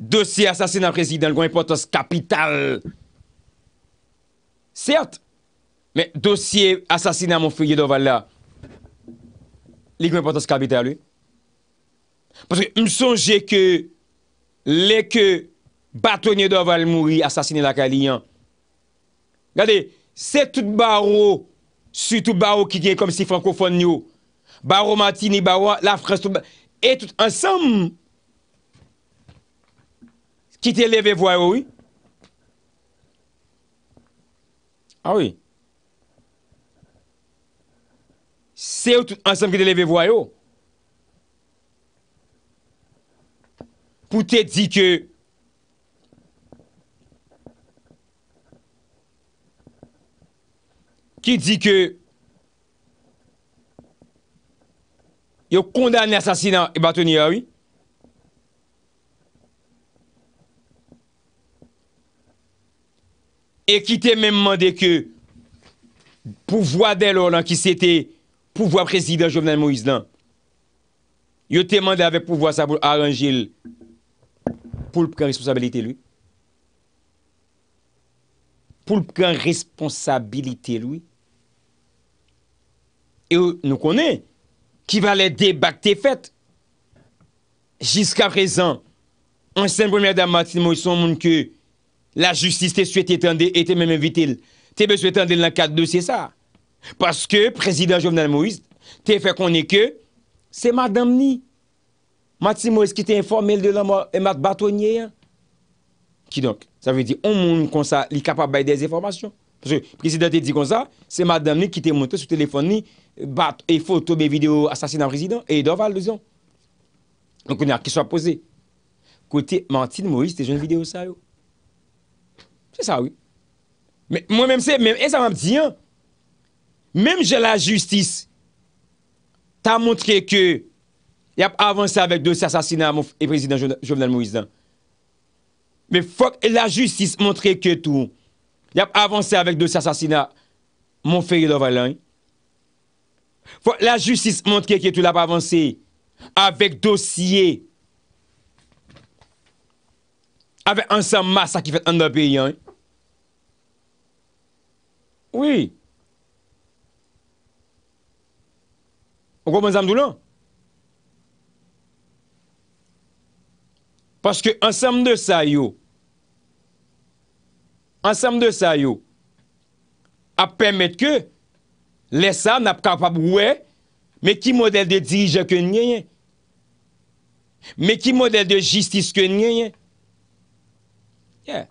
Dosye asasina prezident, gwen importans kapital. Sert, men dosye asasina moun fweye doval la, li gwen importans kapital li. Paske m sonje ke, leke batonye doval moui asasine la kaliyan. Gade, se tout baro, si tout baro ki gen kom si francophone nou, baro matini, baro la frans, et tout ansam, Ki te leve vwayo yi? A ah, wè. Se ou tout ansanm ki te leve vwayo? Poutè di ke... Ki di ke... Yo kondan asasinan e batouni a wè? E ki te men mwande ke pou vwa de lor lan ki se te pou vwa prezident Jovenel Moïse lan. Yo te mwande ave pou vwa sa voul aranjil pou l pou kan responsabilite luy. Pou l pou kan responsabilite luy. E yo nou konen ki valet debak te fet. Jiska prezan, an sen premier damatil Moïse an moun ke... La justice te sou ete tende ete mè mè vitil. Te be sou ete tende lankad dosye sa. Paske prezident Jovnan Moïse te fè konye ke se madam ni. Mati Moïse ki te informel de la mò, e mat batonye yon. Ki donk, sa vè di, on moun kon sa li kapab bay de zi formasyon. Prezident te di kon sa, se madam ni ki te montè sou telefon ni, bat e foto be video asasinan prezident, e do val do zyon. An konye a keswa pose. Kote, manti de Moïse te joun video sa yo. Mwen mèm se, mèm e sa mèm di yon Mèm jè la justis Ta montre ke Yap avanse avèk dosye asasina Mwen prezident Jovenel Moïse Mè fòk la justis Montre ke tou Yap avanse avèk dosye asasina Mwen fèye do valen Fòk la justis Montre ke tou la pa avanse Avèk dosye Avèk dosye Avèk ansan massa Ki fète an do pe yon Oui. Ou kwa mwen zam dou lan? Paske ansam de sa yo, ansam de sa yo, ap permette ke lè sa nap kapap wè mè ki model de dirijè ke nye nye. Mè ki model de jistis ke nye nye. Yeah.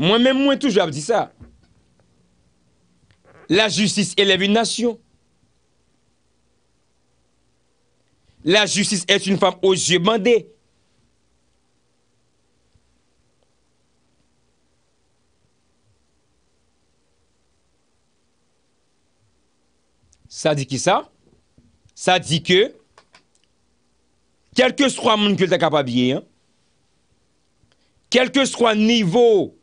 Mwen mè mwen touj ap di sa. La justice élève une nation. La justice est une femme aux yeux bandés. Ça dit qui ça Ça dit que, quel que soit le monde que tu es capable de hein. quel que soit le niveau,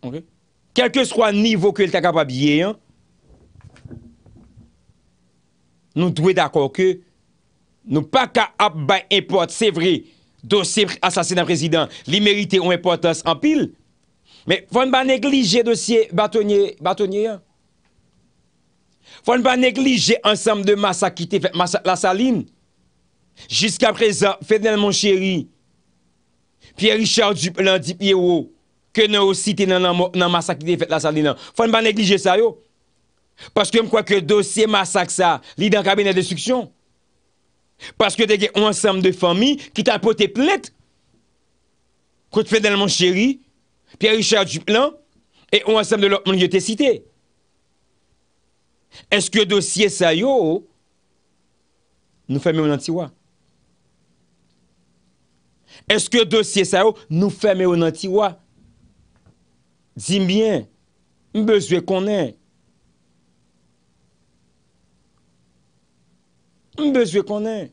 OK kelke swa nivou ke lta kapabye yon, nou dwe dako ke, nou pa ka ap bay import, se vre, dosye asasinan prezident, li merite ou importans ampil, me fon ba neglije dosye batonye yon, fon ba neglije ansam de masakite la salin, jiska prezant, fèdèl mon chéri, piè Richard du Lundi piè wò, ke nou osite nan masak li te fet la sade nan. Fon ban neglije sa yo. Paske m kwa ke dosye masak sa, li dan kabe nan destruksyon. Paske teke ou ansam de fami, ki ta pot te plet. Kote fè nan moun chéri, pi a Richard Juppelin, e ou ansam de lop moun li te site. Eske dosye sa yo, nou fèmè ou nan tiwa. Eske dosye sa yo, nou fèmè ou nan tiwa. dis bien, je besoin qu'on ait. un besoin qu'on ait.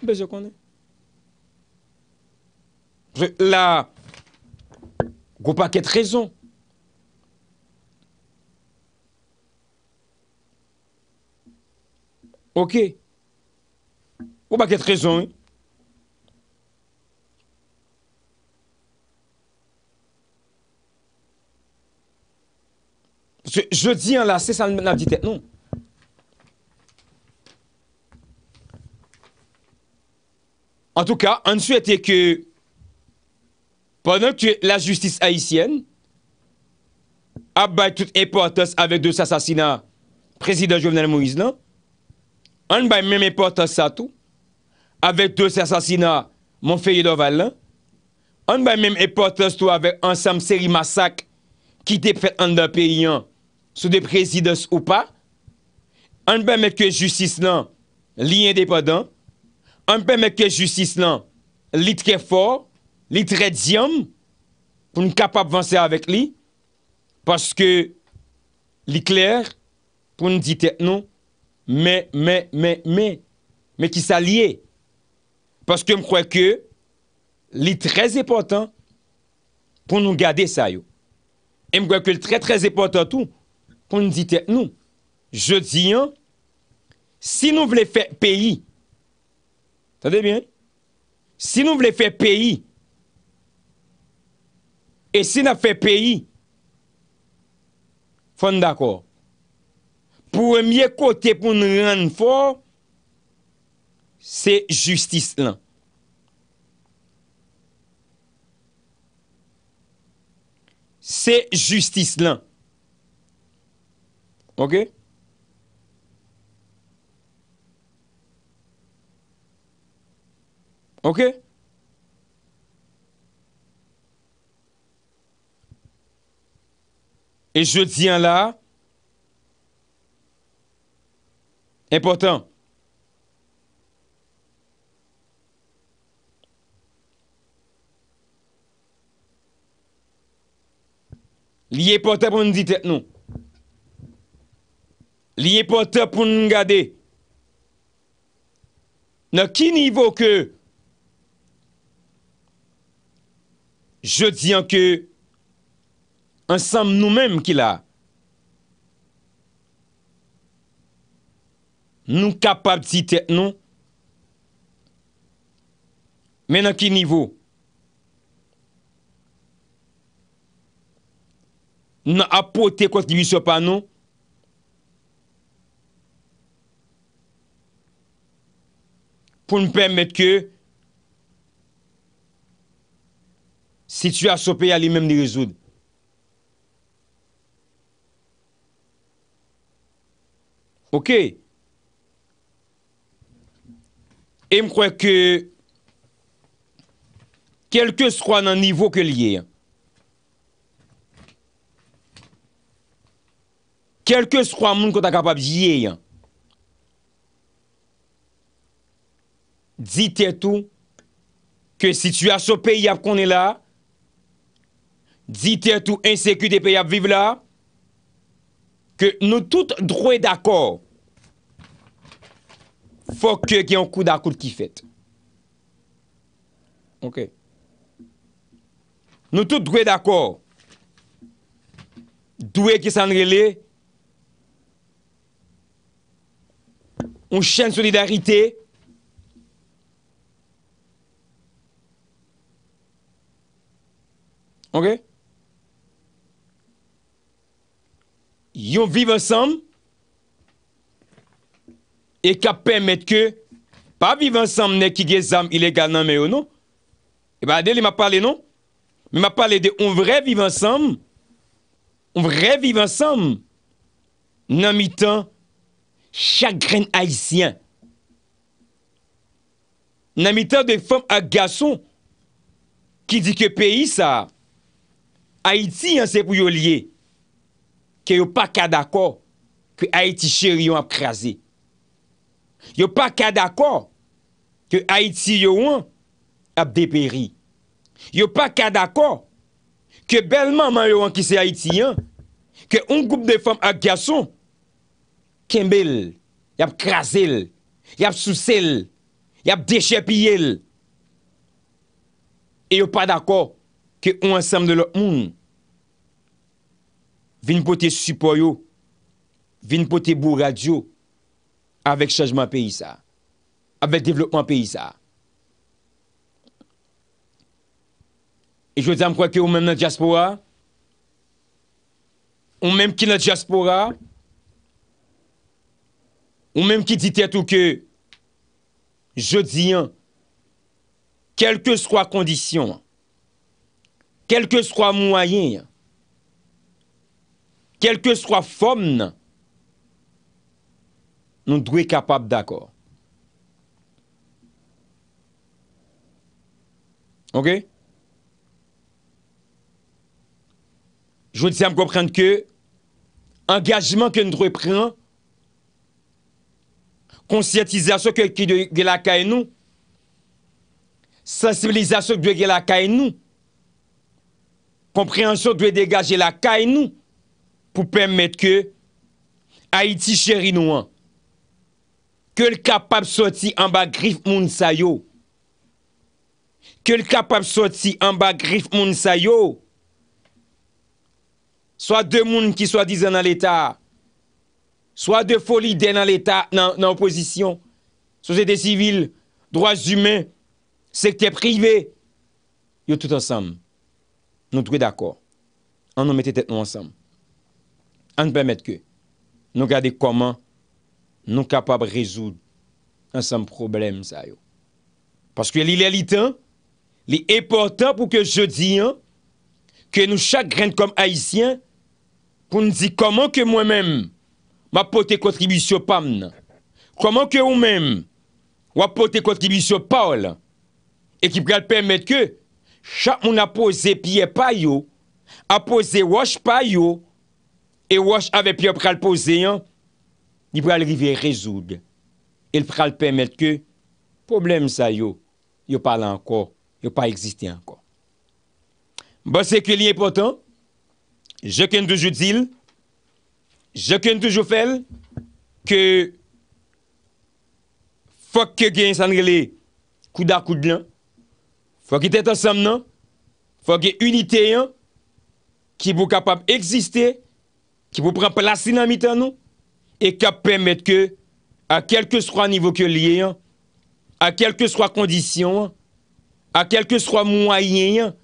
Je besoin qu'on ait. Là, vous pas qu'être raison. Ok. Vous pas qu'être raison. Hein. Se je di an la, se san nan di ten. Non. An tou ka, an sou ete ke pandan ki la justis Haitien, ap bay tout eportas avek dos asasina prezident Jovenel Moïse lan. Non? An bay mem eportas sa tou avek dos asasina mon fèye Doval lan. Non? An bay mem eportas tou avek ansam seri masak ki te fèt an da periyan sou de prezidos ou pa, an be met ke justice lan, li indepodant, an be met ke justice lan, li tre for, li tre dzyam, pou nou kapap vansè avèk li, non, paske, li kler, pou nou dite, nou, me, me, me, me, me ki sa liye, paske m kwe ke, li tre zepotant, pou nou gade sa yo, e m kwe ke, li tre tre zepotant ou, Nou, je di, si nou vle fè peyi, si nou vle fè peyi, e si nou fè peyi, fon d'akor. Pou mwen mwen kote pou mwen ren fò, se justice lan. Se justice lan. Ok? Ok? Et je tiens la important. L'important pou moun dit et nou. Non. liye pote pou nou gade, nan ki nivou ke, je diyan ke, ansam nou menm ki la, nou kapab zitek nou, men nan ki nivou, nou apote kwa li yusopan nou, pou m pèm mèd ke si ti fè asopè ya li mèm ni rezoud. Ok. E m kwen ke kelke s kwa nan nivou ke liye. Kelke s kwa m moun kwa ta kapab jyeye. dit etou ke situasyon peyi ap konen la, dit etou enseku de peyi ap vive la, ke nou tout drouè d'akor fok ke ki an kou da kou kifet. Ok. Nou tout drouè d'akor drouè ki sanrele ou chen solidarite Yon vive ansam, e ka pèm met ke, pa vive ansam ne ki ge zam, ilegal nan meyo nou, e ba adèl e ma pale nou, me ma pale de, on vre vive ansam, on vre vive ansam, nan mitan, chagren aisyen, nan mitan de fom agasou, ki di ke peyi sa, Haiti yon se pou yon liye, ke yon pa ka d'akor, ke Haiti chéri yon ap krasi. Yon pa ka d'akor, ke Haiti yon ap deperi. Yon pa ka d'akor, ke belman man yon ki se Haiti yon, ke un goup de fom ap gason, kembel, yap krasel, yap sousel, yap dechepiyel. Yon pa d'akor, ke ou ansam de lò moun, hmm, vin pou te supo yo, vin pou te bou radio, avek chajman pe yisa, avek devlopman pe yisa. E jwè diyan mkwa ke ou menm nan diaspora, ou menm ki nan diaspora, ou menm ki dit et ou ke, jwè diyan, kelke swa kondisyon, kelke swa mwoyen, kelke swa fom nan, nou dwe kapap d'akor. Ok? Jwou disa m koprenke, engajman ke nou dwe pren, konsyatizasyon ke dwe gelakay nou, sensibilizasyon ke dwe gelakay nou, Kompreansyon dwe degaje la kay nou pou pèm met ke Haiti chèri nou an. Kèl kapap soti an ba grif moun sa yo. Kèl kapap soti an ba grif moun sa yo. Soa de moun ki soa dizan nan l'Etat. Soa de foli den nan l'Etat nan oposisyon. Sose de sivil, droaz humen, sekte prive. Yo tout ansanm. Nou dwe d'akor. An nou mette tet nou ansam. An nou permette ke. Nou gade koman. Nou kapab rezoud. Ansam problem sa yo. Paske li leliten. Li eportan pou ke jodi. Ke nou chagren kom haisyen. Pou nou di koman ke mwen men. Mwa pote kontribisyon pam nan. Koman ke ou men. Mwa pote kontribisyon paol. E ki pral permette ke. chak moun apose piye pa yo, apose wosh pa yo, e wosh ave piyo pral pose yon, ni pral rive rezoud. El pral pemet ke, problem sa yo, yo pala anko, yo pa egziste anko. Bo se ke li e potan, jok en toujou dil, jok en toujou fel, ke, fok ke gen sanrele, kou da kou dlan, Faut qu'il soit ensemble, non? Faut qu'il unité, hein? Qui est capable d'exister, qui vous prenne place dans la nous, et qui permettre que, à quel soit niveau que lié, hein? à quelque que soit condition, hein? à quel que soit moyen,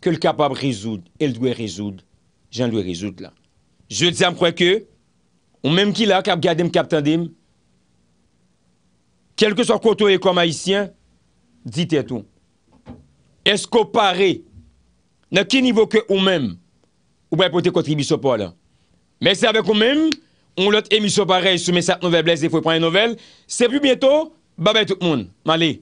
que le capable résoudre, elle doit résoudre, j'en dois résoudre là. Je dis à moi que, ou même qui là, cap garder, cap quel que soit côté comme haïtien, dites tout. Est-ce qu'on paraît Dans quel niveau que vous-même Vous pouvez porter contribution pour là Merci avec vous-même. On l'autre émission pareille sur mes nouvelles, blessés, il faut prendre une nouvelle. C'est plus bientôt. Bye bye tout le monde. Malé.